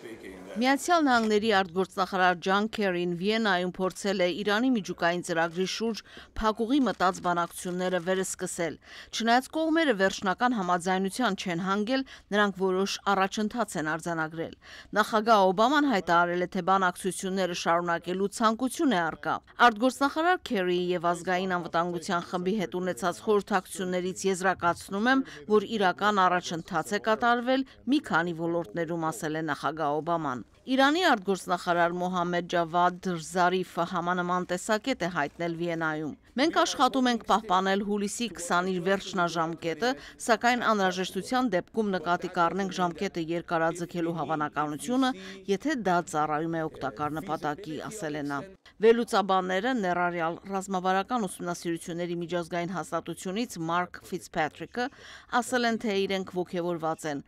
speaking Միացյալ Նահանգների արտգործնախարար Ջան Քերին Վիենայում փորձել է Իրանի միջուկային ծրագրի շուրջ փակուղի մտած բանակցությունները վերսկսել։ Չնայած կողմերը վերջնական համաձայնության չեն հանգել, նրանք որոշ առաջընթաց են արձանագրել։ Նախագահ Օբաման հայտարարել է, թե բանակցությունները շարունակելու ցանկություն է արկա։ Արտգործնախարար Քերիի եւ ազգային անվտանգության խմբի հետ ունեցած խորհրդակցություններից եզրակացնում եմ, որ իրական առաջընթաց է կատարվել մի քանի ոլորտներում ասել է նախագահ Օբաման։ Սահարյան։ Իրանի արտգործնախարար Մոհամեդ Ջավադ Զարիֆը համանման տեսակետ է հայտնել Վիենայում։ Մենք աշխատում ենք պահպանել հուլիսի 20-ի վերջնաժամկետը, սակայն անհրաժեշտության դեպքում նկատի կառնենք ժամկետը երկարաձգելու հավանականությունը, եթե դա ծառայում է օգտակար նպատակի, ասել է նա։ Վերլուծաբանները ներառյալ ռազմավարական ուսումնասիրությունների միջազգային հաստատությունից Մարկ Ֆիցփեթրիկը ասել են, թե իրենք ողջևորված են։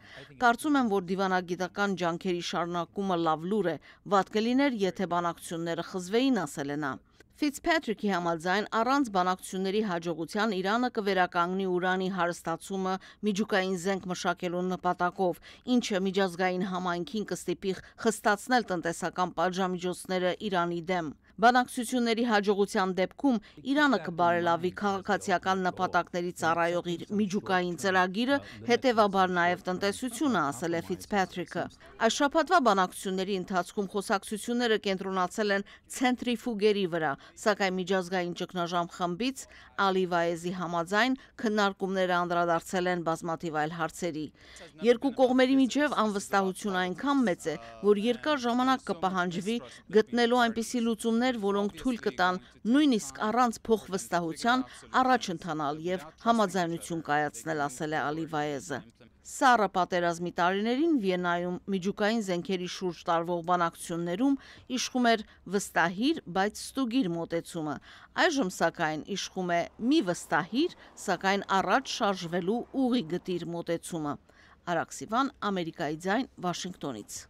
Կարծում եմ, որ դիվանագիտական ջանքերի շարունակումը լավ լուր է, վատ կլիներ, եթե բանակցությունները խզվեին, ասել է նա։ Ֆիցփեթրիկի համաձայն առանց բանակցությունների հաջողության Իրանը կվերականգնի ուրանի հարստացումը միջուկային զենք մշակելու նպատակով, ինչը միջազգային համայնքին կստիպի խստացնել տնտեսական պատժամիջոցները Իրանի դեմ։ Բանակցությունների հաջողության դեպքում Իրանը կբարելավի քաղաքացիական նպատակների ծառայող իր միջուկային ծրագիրը, հետևաբար նաև տնտեսությունը, ասել է Ֆիցփեթրիկը։ Այս շաբաթվա բանակցությունների ընթացքում խոսակցությունները կենտրոնացել են ցենտրիֆուգերի վրա, սակայն միջազգային ճգնաժամ խմբից Ալի Վայեզի համաձայն քննարկումները անդրադարձել են բազմաթիվ այլ հարցերի։ Երկու կողմերի միջև անվստահություն այնքան մեծ է, որ երկար ժամանակ կպահանջվի գտնելու այնպիսի լուծումներ, քայլեր, որոնք թույլ կտան նույնիսկ առանց փոխվստահության առաջ ընթանալ եւ համաձայնություն կայացնել, ասել է Ալիվայեզը։ Սառը պատերազմի տարիներին Վիեննայում միջուկային զենքերի շուրջ տարվող բանակցություններում իշխում էր վստահիր, բայց ստուգիր մոտեցումը։ Այժմ սակայն իշխում է մի վստահիր, սակայն առաջ շարժվելու ուղի գտիր մոտեցումը։ Արաքսիվան, Ամերիկայի ձայն, Վաշինգտոնից։